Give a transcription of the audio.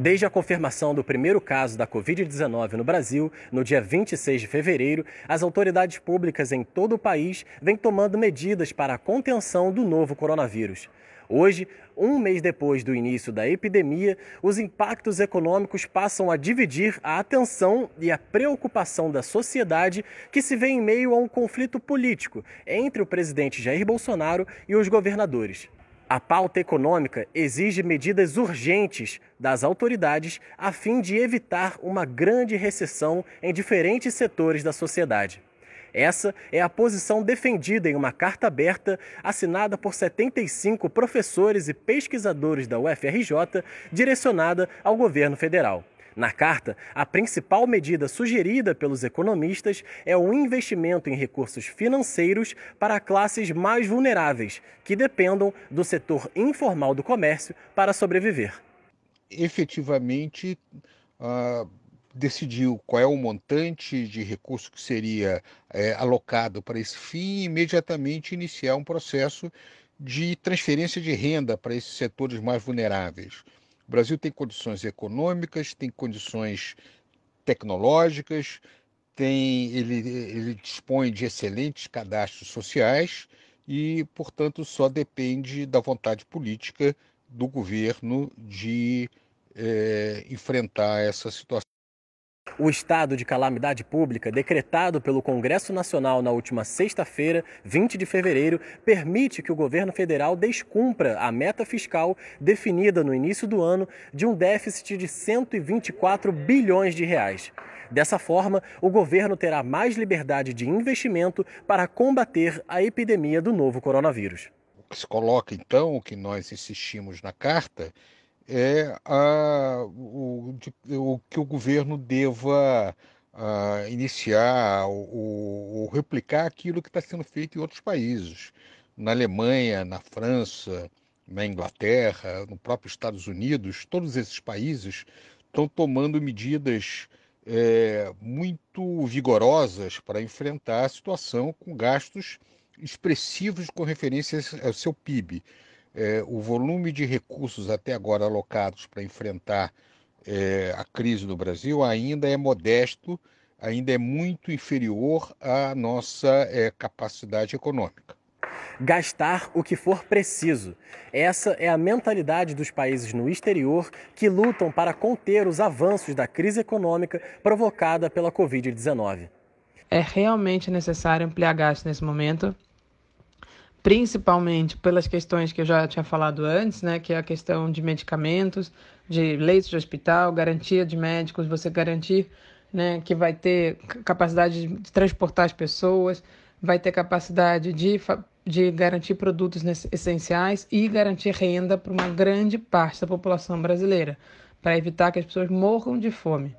Desde a confirmação do primeiro caso da Covid-19 no Brasil, no dia 26 de fevereiro, as autoridades públicas em todo o país vêm tomando medidas para a contenção do novo coronavírus. Hoje, um mês depois do início da epidemia, os impactos econômicos passam a dividir a atenção e a preocupação da sociedade que se vê em meio a um conflito político entre o presidente Jair Bolsonaro e os governadores. A pauta econômica exige medidas urgentes das autoridades a fim de evitar uma grande recessão em diferentes setores da sociedade. Essa é a posição defendida em uma carta aberta assinada por 75 professores e pesquisadores da UFRJ, direcionada ao governo federal. Na carta, a principal medida sugerida pelos economistas é o investimento em recursos financeiros para classes mais vulneráveis, que dependam do setor informal do comércio para sobreviver. Efetivamente, uh decidiu qual é o montante de recurso que seria é, alocado para esse fim e imediatamente iniciar um processo de transferência de renda para esses setores mais vulneráveis. O Brasil tem condições econômicas, tem condições tecnológicas, tem, ele, ele dispõe de excelentes cadastros sociais e, portanto, só depende da vontade política do governo de eh, enfrentar essa situação. O estado de calamidade pública, decretado pelo Congresso Nacional na última sexta-feira, 20 de fevereiro, permite que o governo federal descumpra a meta fiscal definida no início do ano de um déficit de 124 bilhões de reais. Dessa forma, o governo terá mais liberdade de investimento para combater a epidemia do novo coronavírus. O que se coloca, então, o que nós insistimos na carta, é a, o, de, que o governo deva uh, iniciar ou, ou, replicar aquilo que está sendo feito em outros países, na Alemanha, na França, na Inglaterra, no próprio Estados Unidos, todos esses países estão tomando medidas é, muito vigorosas para enfrentar a situação com gastos expressivos com referência ao seu PIB. É, o volume de recursos até agora alocados para enfrentar é, a crise no Brasil ainda é modesto, ainda é muito inferior à nossa é, capacidade econômica. Gastar o que for preciso. Essa é a mentalidade dos países no exterior que lutam para conter os avanços da crise econômica provocada pela Covid-19. É realmente necessário ampliar gastos nesse momento principalmente pelas questões que eu já tinha falado antes, né, que é a questão de medicamentos, de leitos de hospital, garantia de médicos, você garantir, né, que vai ter capacidade de transportar as pessoas, vai ter capacidade de de garantir produtos essenciais e garantir renda para uma grande parte da população brasileira, para evitar que as pessoas morram de fome.